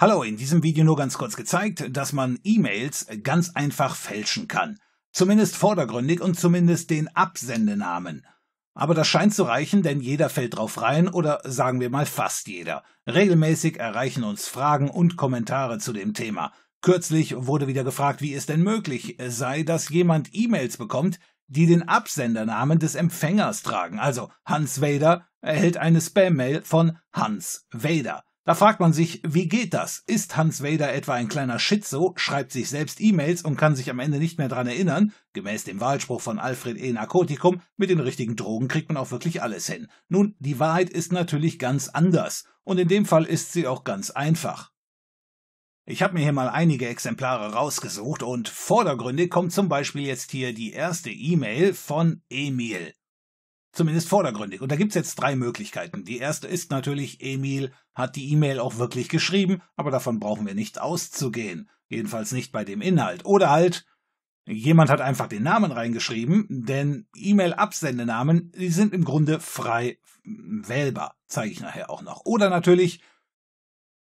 Hallo, in diesem Video nur ganz kurz gezeigt, dass man E-Mails ganz einfach fälschen kann. Zumindest vordergründig und zumindest den Absendenamen. Aber das scheint zu reichen, denn jeder fällt drauf rein oder sagen wir mal fast jeder. Regelmäßig erreichen uns Fragen und Kommentare zu dem Thema. Kürzlich wurde wieder gefragt, wie es denn möglich sei, dass jemand E-Mails bekommt, die den Absendernamen des Empfängers tragen. Also Hans Vader erhält eine Spam-Mail von Hans Vader. Da fragt man sich, wie geht das? Ist Hans Vader etwa ein kleiner Schizo, schreibt sich selbst E-Mails und kann sich am Ende nicht mehr dran erinnern? Gemäß dem Wahlspruch von Alfred E. Narkotikum, mit den richtigen Drogen kriegt man auch wirklich alles hin. Nun, die Wahrheit ist natürlich ganz anders. Und in dem Fall ist sie auch ganz einfach. Ich habe mir hier mal einige Exemplare rausgesucht und vordergründig kommt zum Beispiel jetzt hier die erste E-Mail von Emil zumindest vordergründig. Und da gibt's jetzt drei Möglichkeiten. Die erste ist natürlich, Emil hat die E-Mail auch wirklich geschrieben, aber davon brauchen wir nicht auszugehen. Jedenfalls nicht bei dem Inhalt. Oder halt, jemand hat einfach den Namen reingeschrieben, denn E-Mail-Absendenamen, die sind im Grunde frei wählbar. Zeige ich nachher auch noch. Oder natürlich,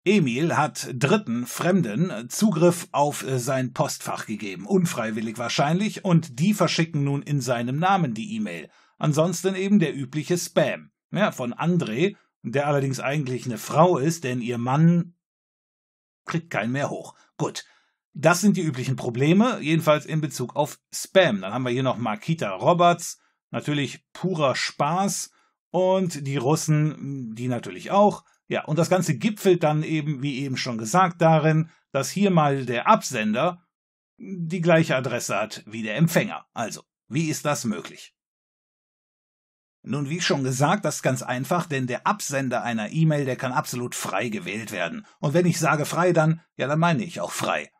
Emil hat dritten Fremden Zugriff auf äh, sein Postfach gegeben, unfreiwillig wahrscheinlich, und die verschicken nun in seinem Namen die E-Mail. Ansonsten eben der übliche Spam. Ja, von André, der allerdings eigentlich eine Frau ist, denn ihr Mann kriegt keinen mehr hoch. Gut. Das sind die üblichen Probleme, jedenfalls in Bezug auf Spam. Dann haben wir hier noch Makita Roberts, natürlich purer Spaß und die Russen, die natürlich auch. Ja, und das Ganze gipfelt dann eben, wie eben schon gesagt, darin, dass hier mal der Absender die gleiche Adresse hat wie der Empfänger. Also, wie ist das möglich? Nun, wie schon gesagt, das ist ganz einfach, denn der Absender einer E-Mail, der kann absolut frei gewählt werden. Und wenn ich sage frei, dann, ja, dann meine ich auch frei.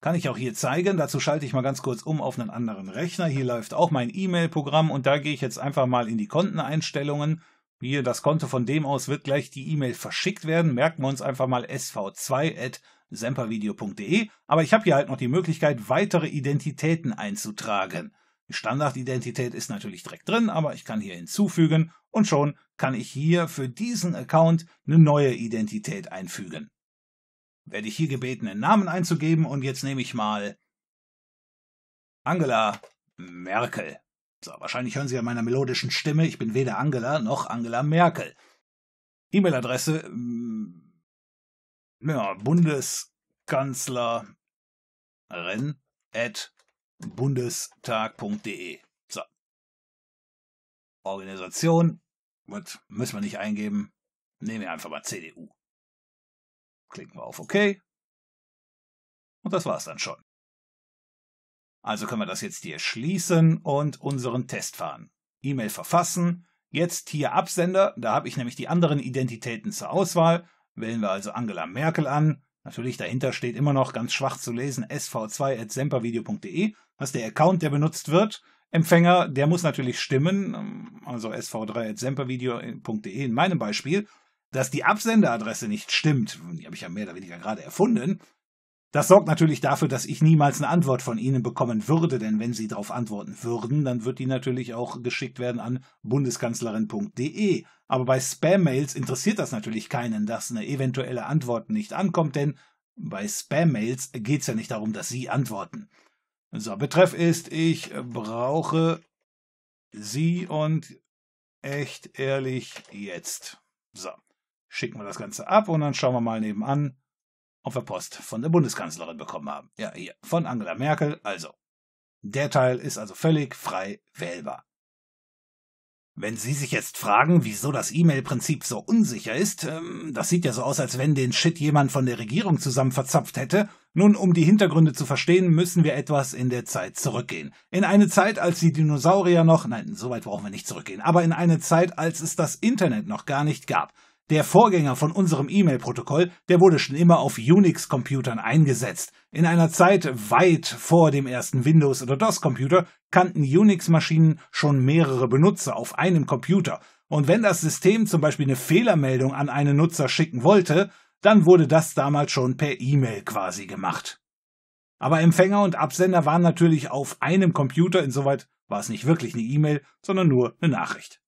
Kann ich auch hier zeigen. Dazu schalte ich mal ganz kurz um auf einen anderen Rechner. Hier läuft auch mein E-Mail-Programm und da gehe ich jetzt einfach mal in die Konteneinstellungen. Hier das Konto von dem aus wird gleich die E-Mail verschickt werden. Merken wir uns einfach mal sv2.sempervideo.de. Aber ich habe hier halt noch die Möglichkeit, weitere Identitäten einzutragen. Standardidentität ist natürlich direkt drin, aber ich kann hier hinzufügen und schon kann ich hier für diesen Account eine neue Identität einfügen. Werde ich hier gebeten, einen Namen einzugeben und jetzt nehme ich mal Angela Merkel. So, wahrscheinlich hören Sie an meiner melodischen Stimme, ich bin weder Angela noch Angela Merkel. E-Mail-Adresse, mm, ja, Bundeskanzlerin at bundestag.de. So. Organisation. Gut, müssen wir nicht eingeben. Nehmen wir einfach mal CDU. Klicken wir auf OK. Und das war's dann schon. Also können wir das jetzt hier schließen und unseren Test fahren. E-Mail verfassen. Jetzt hier Absender. Da habe ich nämlich die anderen Identitäten zur Auswahl. Wählen wir also Angela Merkel an. Natürlich dahinter steht immer noch ganz schwach zu lesen sv2@sempervideo.de, Das ist der Account, der benutzt wird, Empfänger, der muss natürlich stimmen, also sv3@sempervideo.de in meinem Beispiel, dass die Absenderadresse nicht stimmt, die habe ich ja mehr oder weniger gerade erfunden, das sorgt natürlich dafür, dass ich niemals eine Antwort von Ihnen bekommen würde, denn wenn Sie darauf antworten würden, dann wird die natürlich auch geschickt werden an bundeskanzlerin.de. Aber bei Spam-Mails interessiert das natürlich keinen, dass eine eventuelle Antwort nicht ankommt, denn bei Spam-Mails geht es ja nicht darum, dass Sie antworten. So, Betreff ist, ich brauche Sie und echt ehrlich jetzt. So, schicken wir das Ganze ab und dann schauen wir mal nebenan auf der Post von der Bundeskanzlerin bekommen haben. Ja, hier, von Angela Merkel, also. Der Teil ist also völlig frei wählbar. Wenn Sie sich jetzt fragen, wieso das E-Mail-Prinzip so unsicher ist, ähm, das sieht ja so aus, als wenn den Shit jemand von der Regierung zusammen verzapft hätte. Nun, um die Hintergründe zu verstehen, müssen wir etwas in der Zeit zurückgehen. In eine Zeit, als die Dinosaurier noch, nein, so weit brauchen wir nicht zurückgehen, aber in eine Zeit, als es das Internet noch gar nicht gab. Der Vorgänger von unserem E-Mail-Protokoll, der wurde schon immer auf Unix-Computern eingesetzt. In einer Zeit weit vor dem ersten Windows- oder DOS-Computer kannten Unix-Maschinen schon mehrere Benutzer auf einem Computer. Und wenn das System zum Beispiel eine Fehlermeldung an einen Nutzer schicken wollte, dann wurde das damals schon per E-Mail quasi gemacht. Aber Empfänger und Absender waren natürlich auf einem Computer, insoweit war es nicht wirklich eine E-Mail, sondern nur eine Nachricht.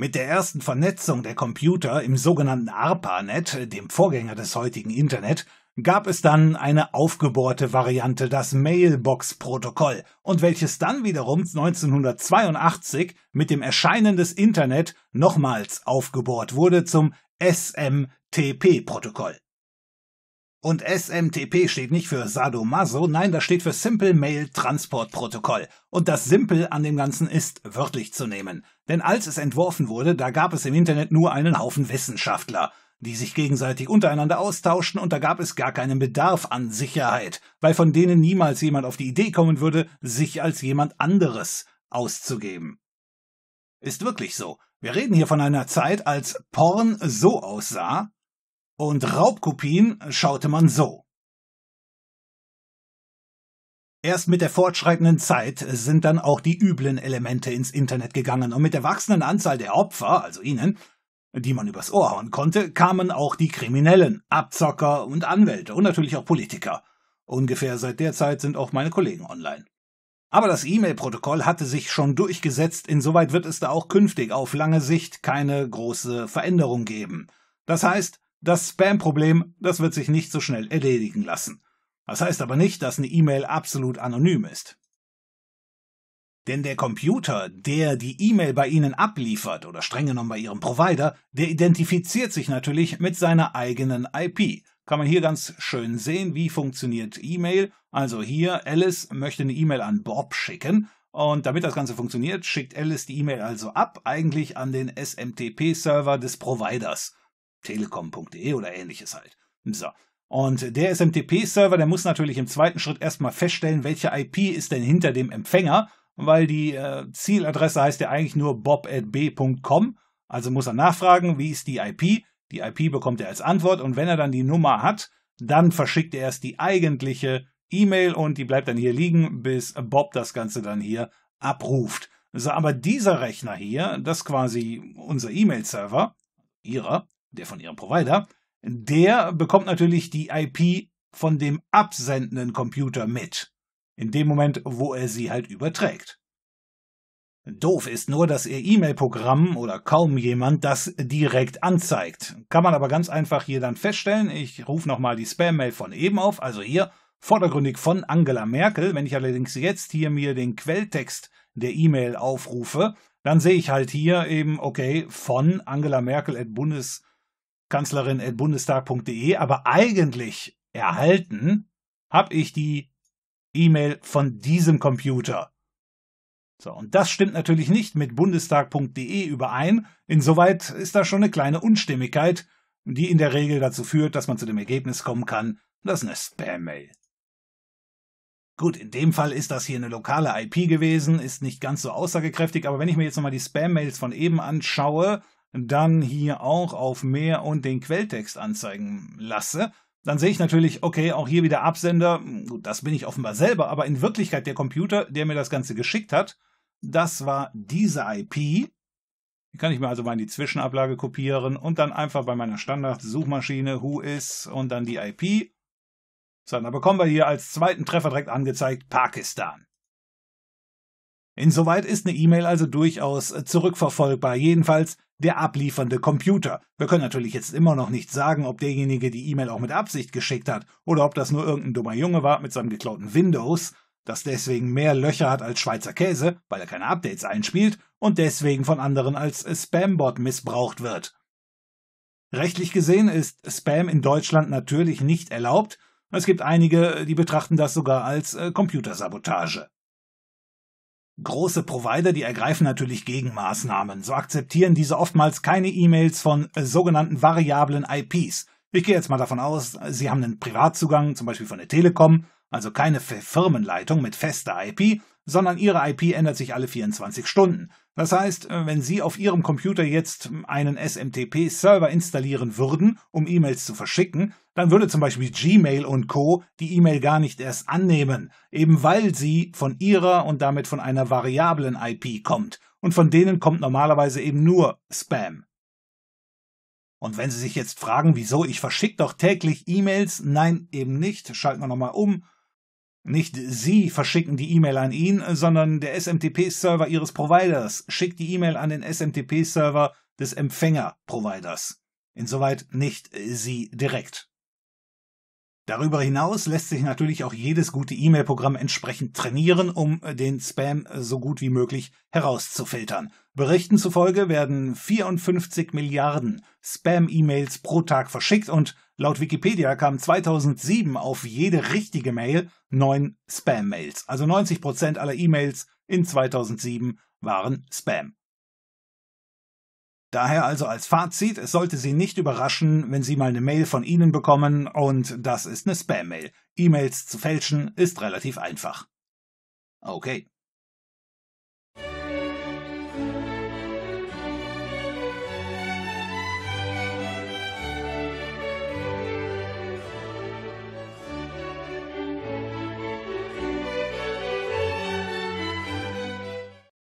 Mit der ersten Vernetzung der Computer im sogenannten ARPANET, dem Vorgänger des heutigen Internet, gab es dann eine aufgebohrte Variante, das Mailbox-Protokoll, und welches dann wiederum 1982 mit dem Erscheinen des Internet nochmals aufgebohrt wurde zum SMTP-Protokoll. Und SMTP steht nicht für Sadomaso, nein, das steht für Simple Mail Transport Protokoll. Und das Simple an dem Ganzen ist wörtlich zu nehmen. Denn als es entworfen wurde, da gab es im Internet nur einen Haufen Wissenschaftler, die sich gegenseitig untereinander austauschten und da gab es gar keinen Bedarf an Sicherheit, weil von denen niemals jemand auf die Idee kommen würde, sich als jemand anderes auszugeben. Ist wirklich so. Wir reden hier von einer Zeit, als Porn so aussah, und Raubkopien schaute man so. Erst mit der fortschreitenden Zeit sind dann auch die üblen Elemente ins Internet gegangen und mit der wachsenden Anzahl der Opfer, also ihnen, die man übers Ohr hauen konnte, kamen auch die Kriminellen, Abzocker und Anwälte und natürlich auch Politiker. Ungefähr seit der Zeit sind auch meine Kollegen online. Aber das E-Mail-Protokoll hatte sich schon durchgesetzt, insoweit wird es da auch künftig auf lange Sicht keine große Veränderung geben. Das heißt, das Spam-Problem, das wird sich nicht so schnell erledigen lassen. Das heißt aber nicht, dass eine E-Mail absolut anonym ist. Denn der Computer, der die E-Mail bei Ihnen abliefert oder streng genommen bei Ihrem Provider, der identifiziert sich natürlich mit seiner eigenen IP. Kann man hier ganz schön sehen, wie funktioniert E-Mail. Also hier, Alice möchte eine E-Mail an Bob schicken. Und damit das Ganze funktioniert, schickt Alice die E-Mail also ab, eigentlich an den SMTP-Server des Providers telekom.de oder ähnliches halt. So. Und der SMTP-Server, der muss natürlich im zweiten Schritt erstmal feststellen, welche IP ist denn hinter dem Empfänger, weil die äh, Zieladresse heißt ja eigentlich nur bob.b.com. Also muss er nachfragen, wie ist die IP? Die IP bekommt er als Antwort und wenn er dann die Nummer hat, dann verschickt er erst die eigentliche E-Mail und die bleibt dann hier liegen, bis Bob das Ganze dann hier abruft. So, aber dieser Rechner hier, das ist quasi unser E-Mail-Server, ihrer, der von ihrem Provider, der bekommt natürlich die IP von dem absendenden Computer mit. In dem Moment, wo er sie halt überträgt. Doof ist nur, dass ihr E-Mail-Programm oder kaum jemand das direkt anzeigt. Kann man aber ganz einfach hier dann feststellen. Ich rufe nochmal die Spam-Mail von eben auf, also hier vordergründig von Angela Merkel. Wenn ich allerdings jetzt hier mir den Quelltext der E-Mail aufrufe, dann sehe ich halt hier eben, okay, von Angela Merkel at Bundes kanzlerin.bundestag.de, aber eigentlich erhalten habe ich die E-Mail von diesem Computer. So, und das stimmt natürlich nicht mit bundestag.de überein. Insoweit ist da schon eine kleine Unstimmigkeit, die in der Regel dazu führt, dass man zu dem Ergebnis kommen kann, das ist eine Spam-Mail. Gut, in dem Fall ist das hier eine lokale IP gewesen, ist nicht ganz so aussagekräftig, aber wenn ich mir jetzt nochmal die Spam-Mails von eben anschaue, dann hier auch auf mehr und den Quelltext anzeigen lasse, dann sehe ich natürlich, okay, auch hier wieder Absender, gut, das bin ich offenbar selber, aber in Wirklichkeit der Computer, der mir das Ganze geschickt hat, das war diese IP. Hier kann ich mir also mal in die Zwischenablage kopieren und dann einfach bei meiner Standard-Suchmaschine who is und dann die IP. So, dann bekommen wir hier als zweiten Treffer direkt angezeigt Pakistan. Insoweit ist eine E-Mail also durchaus zurückverfolgbar. Jedenfalls der abliefernde Computer. Wir können natürlich jetzt immer noch nicht sagen, ob derjenige die E-Mail auch mit Absicht geschickt hat oder ob das nur irgendein dummer Junge war mit seinem geklauten Windows, das deswegen mehr Löcher hat als Schweizer Käse, weil er keine Updates einspielt und deswegen von anderen als Spambot missbraucht wird. Rechtlich gesehen ist Spam in Deutschland natürlich nicht erlaubt. Es gibt einige, die betrachten das sogar als äh, Computersabotage. Große Provider, die ergreifen natürlich Gegenmaßnahmen. So akzeptieren diese oftmals keine E-Mails von äh, sogenannten variablen IPs. Ich gehe jetzt mal davon aus, sie haben einen Privatzugang, zum Beispiel von der Telekom, also keine Firmenleitung mit fester IP, sondern ihre IP ändert sich alle 24 Stunden. Das heißt, äh, wenn Sie auf Ihrem Computer jetzt einen SMTP-Server installieren würden, um E-Mails zu verschicken, dann würde zum Beispiel Gmail und Co. die E-Mail gar nicht erst annehmen, eben weil sie von ihrer und damit von einer variablen IP kommt. Und von denen kommt normalerweise eben nur Spam. Und wenn Sie sich jetzt fragen, wieso ich verschicke doch täglich E-Mails, nein, eben nicht, schalten wir nochmal um. Nicht Sie verschicken die E-Mail an ihn, sondern der SMTP-Server Ihres Providers schickt die E-Mail an den SMTP-Server des Empfänger-Providers. Insoweit nicht Sie direkt. Darüber hinaus lässt sich natürlich auch jedes gute E-Mail-Programm entsprechend trainieren, um den Spam so gut wie möglich herauszufiltern. Berichten zufolge werden 54 Milliarden Spam-E-Mails pro Tag verschickt und laut Wikipedia kamen 2007 auf jede richtige Mail neun Spam-Mails. Also 90 Prozent aller E-Mails in 2007 waren Spam. Daher also als Fazit, es sollte Sie nicht überraschen, wenn Sie mal eine Mail von Ihnen bekommen und das ist eine Spam-Mail. E-Mails zu fälschen ist relativ einfach. Okay.